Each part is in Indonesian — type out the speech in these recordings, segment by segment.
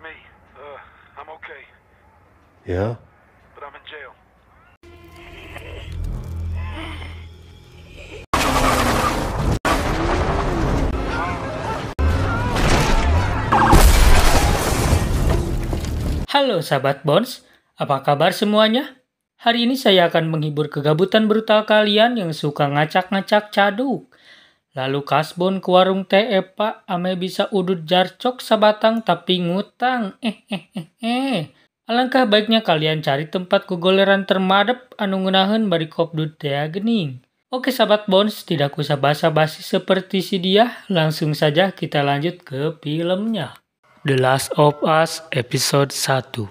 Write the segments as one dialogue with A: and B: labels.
A: Uh, Halo sahabat Bones, apa kabar semuanya? Hari ini saya akan menghibur kegabutan brutal kalian yang suka ngacak-ngacak caduk. Lalu kasbon ke warung teh epa eh, ame bisa udut jarcok sabatang tapi ngutang. Eh eh eh eh. Alangkah baiknya kalian cari tempat kugoleran termadep anu ngeunaheun bari kopdut teh gening. Oke sahabat Bones, tidak usah basa-basi seperti si dia, langsung saja kita lanjut ke filmnya. The Last of Us episode 1. Uh,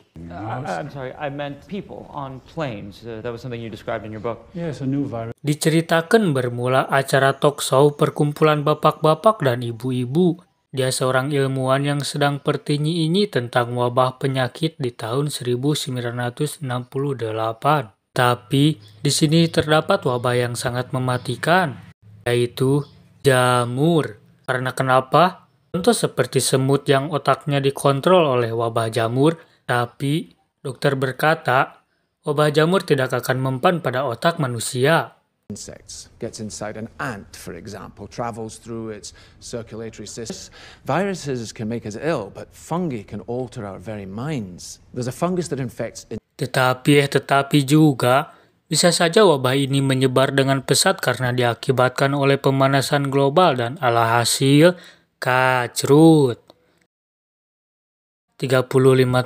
A: Diceritakan bermula acara talk show perkumpulan bapak-bapak dan ibu-ibu. Dia seorang ilmuwan yang sedang pertinyi ini tentang wabah penyakit di tahun 1968. Tapi di sini terdapat wabah yang sangat mematikan, yaitu jamur. Karena kenapa? Contoh seperti semut yang otaknya dikontrol oleh wabah jamur, tapi dokter berkata wabah jamur tidak akan mempan pada otak manusia. Insects gets inside an ant, for example, travels through its circulatory system. Viruses can make us ill, but fungi can alter our very minds. There's a fungus that infects. In tetapi eh tetapi juga bisa saja wabah ini menyebar dengan pesat karena diakibatkan oleh pemanasan global dan alhasil Kacrut. 35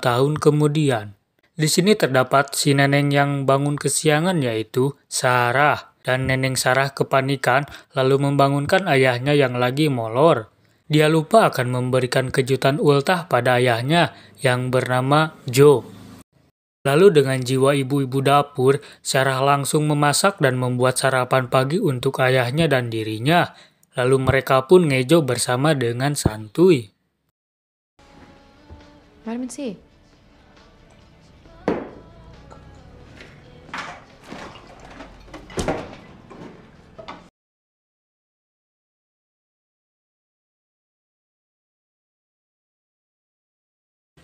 A: tahun kemudian, di sini terdapat si neneng yang bangun kesiangan yaitu Sarah dan neneng Sarah kepanikan lalu membangunkan ayahnya yang lagi molor. Dia lupa akan memberikan kejutan ultah pada ayahnya yang bernama Joe. Lalu dengan jiwa ibu-ibu dapur, Sarah langsung memasak dan membuat sarapan pagi untuk ayahnya dan dirinya Lalu mereka pun ngejo bersama dengan santuy. Vitamin C.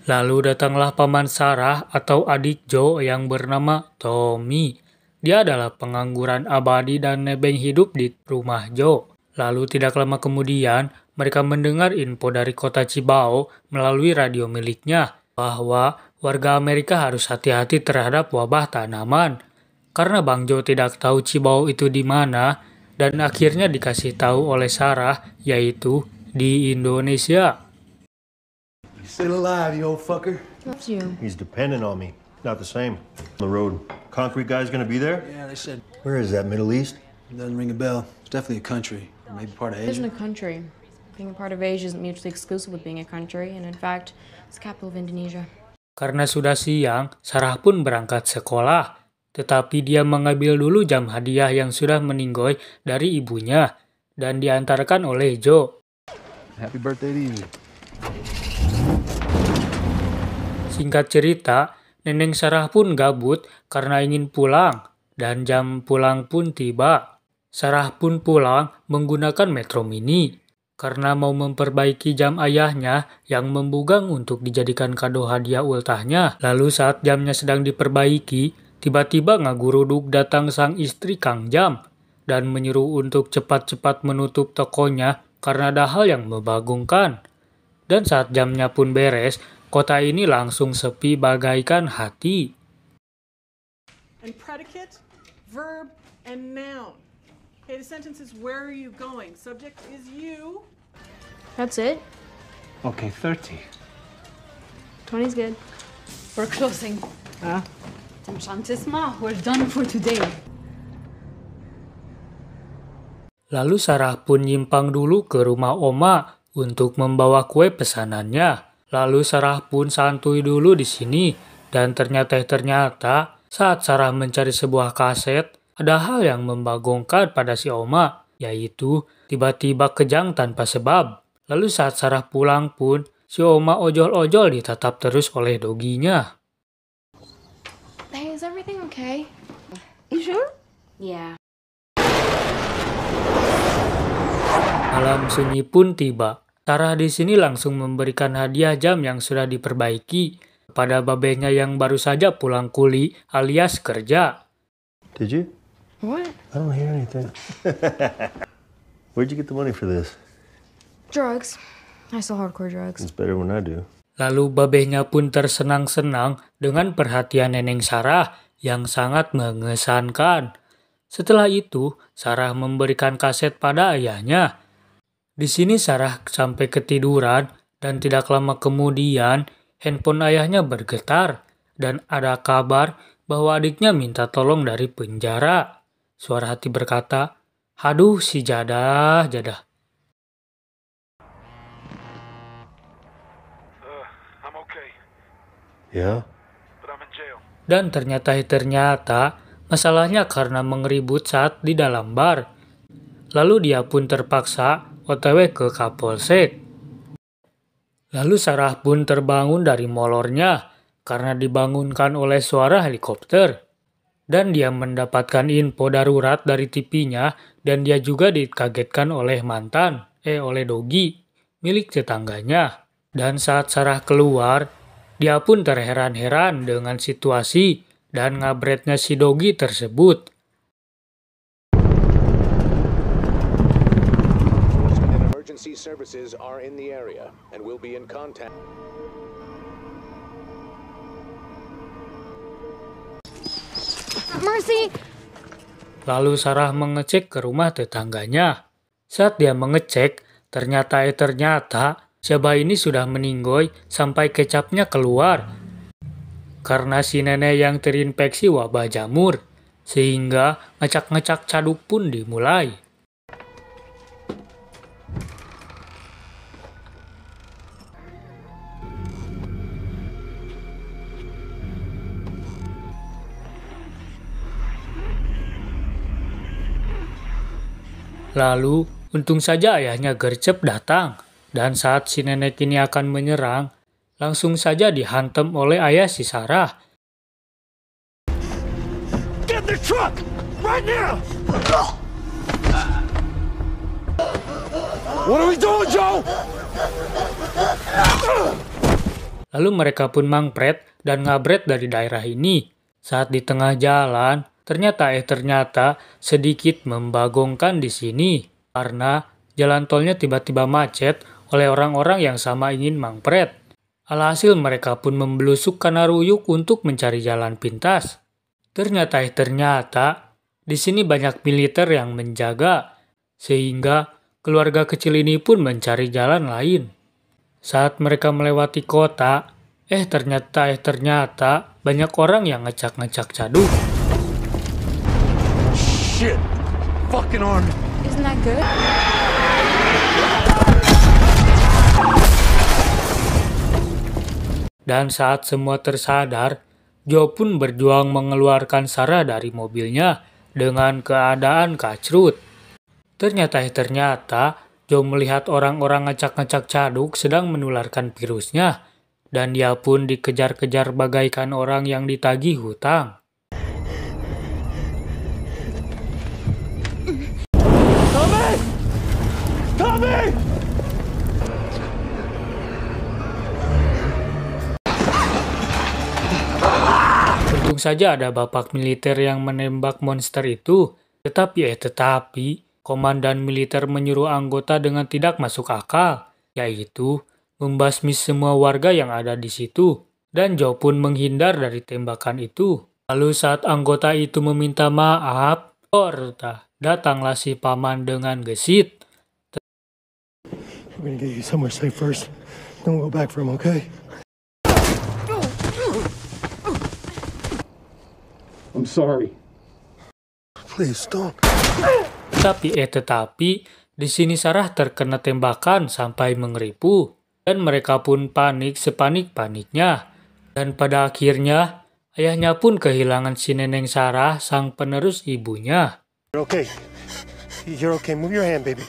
A: Lalu datanglah paman Sarah atau adik Jo yang bernama Tommy. Dia adalah pengangguran abadi dan nebeng hidup di rumah Jo. Lalu tidak lama kemudian, mereka mendengar info dari kota Cibao melalui radio miliknya bahwa warga Amerika harus hati-hati terhadap wabah tanaman. Karena Bang Jo tidak tahu Cibao itu di mana dan akhirnya dikasih tahu oleh Sarah yaitu di Indonesia. alive, maybe part of Asia. Isn't a country. Being a part of Asia isn't mutually exclusive with being a country, and in fact, it's the capital of Indonesia. Karena sudah siang, Sarah pun berangkat sekolah. Tetapi dia mengambil dulu jam hadiah yang sudah meninggoy dari ibunya dan diantarkan oleh Joe. Happy birthday to you. Singkat cerita, Neneng Sarah pun gabut karena ingin pulang dan jam pulang pun tiba. Sarah pun pulang menggunakan metro mini karena mau memperbaiki jam ayahnya yang membugang untuk dijadikan kado hadiah ultahnya. Lalu saat jamnya sedang diperbaiki, tiba-tiba ngaguruduk datang sang istri Kang Jam dan menyuruh untuk cepat-cepat menutup tokonya karena ada hal yang membagungkan. Dan saat jamnya pun beres, kota ini langsung sepi bagaikan hati. And predicate, verb, and noun. Okay, the sentence is where are you going? Subject is you. That's it. Okay, 30. 20's good. We're closing. Huh? We're done for today. Lalu Sarah pun nyimpang dulu ke rumah Oma untuk membawa kue pesanannya. Lalu Sarah pun santui dulu di sini dan ternyata ternyata saat Sarah mencari sebuah kaset, ada hal yang membagongkan pada si Oma, yaitu tiba-tiba kejang tanpa sebab. Lalu saat Sarah pulang pun, si Oma ojol-ojol ditatap terus oleh doginya. Hey, is everything okay? You sure? Yeah. Malam sunyi pun tiba. Sarah di sini langsung memberikan hadiah jam yang sudah diperbaiki kepada babehnya yang baru saja pulang kuli alias kerja. Did you? What? I don't hear anything. Where'd you get the money for this? Drugs. I sell hardcore drugs. It's better when I do. Lalu babehnya pun tersenang-senang dengan perhatian Neneng Sarah yang sangat mengesankan. Setelah itu, Sarah memberikan kaset pada ayahnya. Di sini Sarah sampai ketiduran dan tidak lama kemudian handphone ayahnya bergetar dan ada kabar bahwa adiknya minta tolong dari penjara. Suara hati berkata, Haduh si jadah, jadah. Uh, ya. Dan ternyata ternyata masalahnya karena mengeribut saat di dalam bar. Lalu dia pun terpaksa otw ke Kapolsek. Lalu Sarah pun terbangun dari molornya karena dibangunkan oleh suara helikopter dan dia mendapatkan info darurat dari TV-nya dan dia juga dikagetkan oleh mantan, eh oleh Dogi, milik tetangganya. Dan saat Sarah keluar, dia pun terheran-heran dengan situasi dan ngabretnya si Dogi tersebut. services are in the area and will be in contact. Mercy. Lalu Sarah mengecek ke rumah tetangganya. Saat dia mengecek, ternyata eh ternyata Jabah ini sudah meninggoy sampai kecapnya keluar. Karena si nenek yang terinfeksi wabah jamur, sehingga ngecak-ngecak caduk pun dimulai. Lalu, untung saja ayahnya gercep datang, dan saat si nenek ini akan menyerang, langsung saja dihantam oleh ayah si Sarah. Get the truck! Right now! What are we doing, Joe? Lalu mereka pun mangpret dan ngabret dari daerah ini. Saat di tengah jalan, Ternyata eh ternyata sedikit membagongkan di sini karena jalan tolnya tiba-tiba macet oleh orang-orang yang sama ingin mangpret. Alhasil mereka pun membelusuk kanaruyuk untuk mencari jalan pintas. Ternyata eh ternyata di sini banyak militer yang menjaga sehingga keluarga kecil ini pun mencari jalan lain. Saat mereka melewati kota, eh ternyata eh ternyata banyak orang yang ngecak-ngecak -ngecak fucking arm. Isn't that good? Dan saat semua tersadar, Joe pun berjuang mengeluarkan Sarah dari mobilnya dengan keadaan kacrut. Ternyata ternyata Joe melihat orang-orang ngacak-ngacak caduk sedang menularkan virusnya dan dia pun dikejar-kejar bagaikan orang yang ditagih hutang. saja ada bapak militer yang menembak monster itu. Tetapi eh ya, tetapi, komandan militer menyuruh anggota dengan tidak masuk akal, yaitu membasmi semua warga yang ada di situ. Dan Joe pun menghindar dari tembakan itu. Lalu saat anggota itu meminta maaf, Orta, datanglah si paman dengan gesit. We're gonna get you somewhere safe first, go back for him, okay? I'm sorry. Please stop. Tapi eh tetapi, di sini Sarah terkena tembakan sampai mengeripu. Dan mereka pun panik sepanik-paniknya. Dan pada akhirnya, ayahnya pun kehilangan si neneng Sarah, sang penerus ibunya. You're okay. You're okay. Move your hand, baby.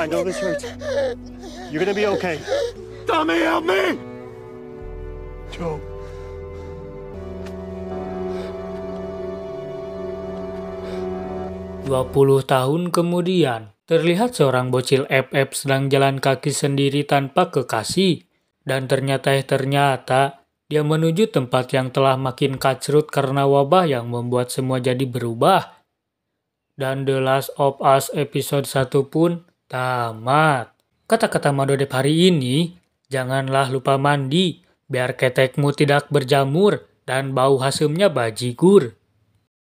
A: I know this hurts. You're gonna be okay. Tommy, help me! Joe. 20 tahun kemudian, terlihat seorang bocil FF sedang jalan kaki sendiri tanpa kekasih. Dan ternyata eh ternyata, dia menuju tempat yang telah makin kacrut karena wabah yang membuat semua jadi berubah. Dan The Last of Us episode 1 pun tamat. Kata-kata Madodep hari ini, janganlah lupa mandi, biar ketekmu tidak berjamur dan bau hasilnya bajigur.